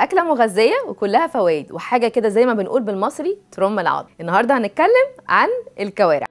أكلة مغذية وكلها فوائد وحاجة كده زي ما بنقول بالمصري ترم العضل النهاردة هنتكلم عن الكوارع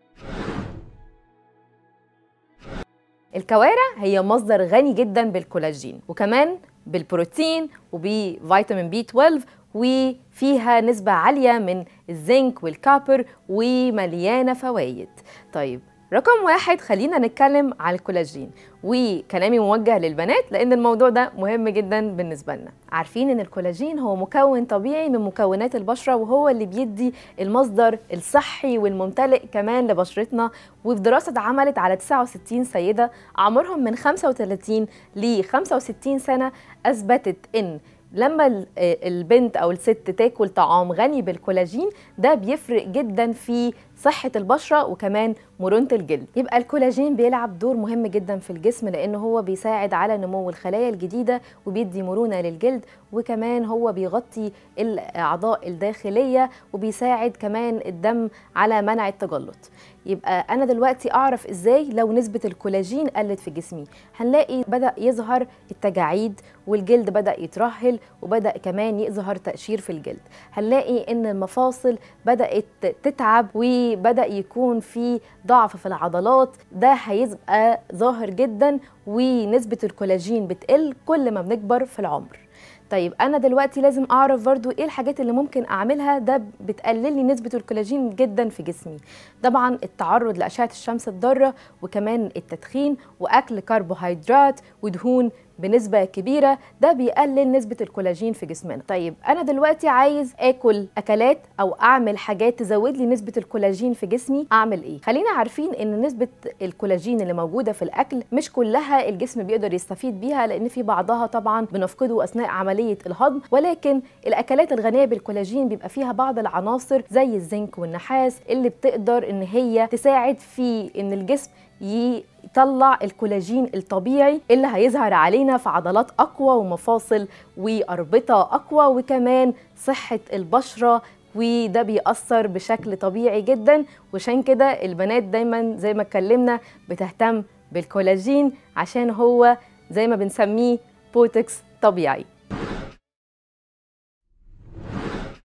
الكوارع هي مصدر غني جدا بالكولاجين وكمان بالبروتين وبفيتامين بي 12 وفيها نسبة عالية من الزنك والكابر ومليانة فوائد طيب رقم واحد خلينا نتكلم على الكولاجين وكلامي موجه للبنات لان الموضوع ده مهم جدا بالنسبه لنا عارفين ان الكولاجين هو مكون طبيعي من مكونات البشره وهو اللي بيدي المصدر الصحي والممتلئ كمان لبشرتنا وفي دراسه اتعملت على 69 سيده عمرهم من 35 ل 65 سنه اثبتت ان لما آه، البنت او الست تاكل طعام غني بالكولاجين ده بيفرق جدا في صحه البشره وكمان مرونه الجلد يبقى الكولاجين بيلعب دور مهم جدا في الجسم لان هو بيساعد على نمو الخلايا الجديده وبيدي مرونه للجلد وكمان هو بيغطي الاعضاء الداخليه وبيساعد كمان الدم على منع التجلط يبقى انا دلوقتي اعرف ازاي لو نسبه الكولاجين قلت في جسمي هنلاقي بدا يظهر التجاعيد والجلد بدا يترهل وبدا كمان يظهر تقشير في الجلد هنلاقي ان المفاصل بدات تتعب وبدا يكون في ضعف في العضلات ده هيبقى ظاهر جدا ونسبه الكولاجين بتقل كل ما بنكبر في العمر طيب انا دلوقتي لازم اعرف برضو ايه الحاجات اللي ممكن اعملها ده بتقلل لي نسبه الكولاجين جدا في جسمي طبعا التعرض لاشعه الشمس الضاره وكمان التدخين واكل كربوهيدرات ودهون بنسبه كبيره ده بيقلل نسبه الكولاجين في جسمنا طيب انا دلوقتي عايز اكل اكلات او اعمل حاجات تزود لي نسبه الكولاجين في جسمي اعمل ايه خلينا عارفين ان نسبه الكولاجين اللي موجوده في الاكل مش كلها الجسم بيقدر يستفيد بيها لان في بعضها طبعا بنفقده اثناء عمليه الهضم ولكن الاكلات الغنيه بالكولاجين بيبقى فيها بعض العناصر زي الزنك والنحاس اللي بتقدر ان هي تساعد في ان الجسم يطلع الكولاجين الطبيعي اللي هيظهر علينا في عضلات اقوى ومفاصل واربطه اقوى وكمان صحه البشره وده بيأثر بشكل طبيعي جدا وعشان كده البنات دايما زي ما اتكلمنا بتهتم بالكولاجين عشان هو زي ما بنسميه بوتكس طبيعي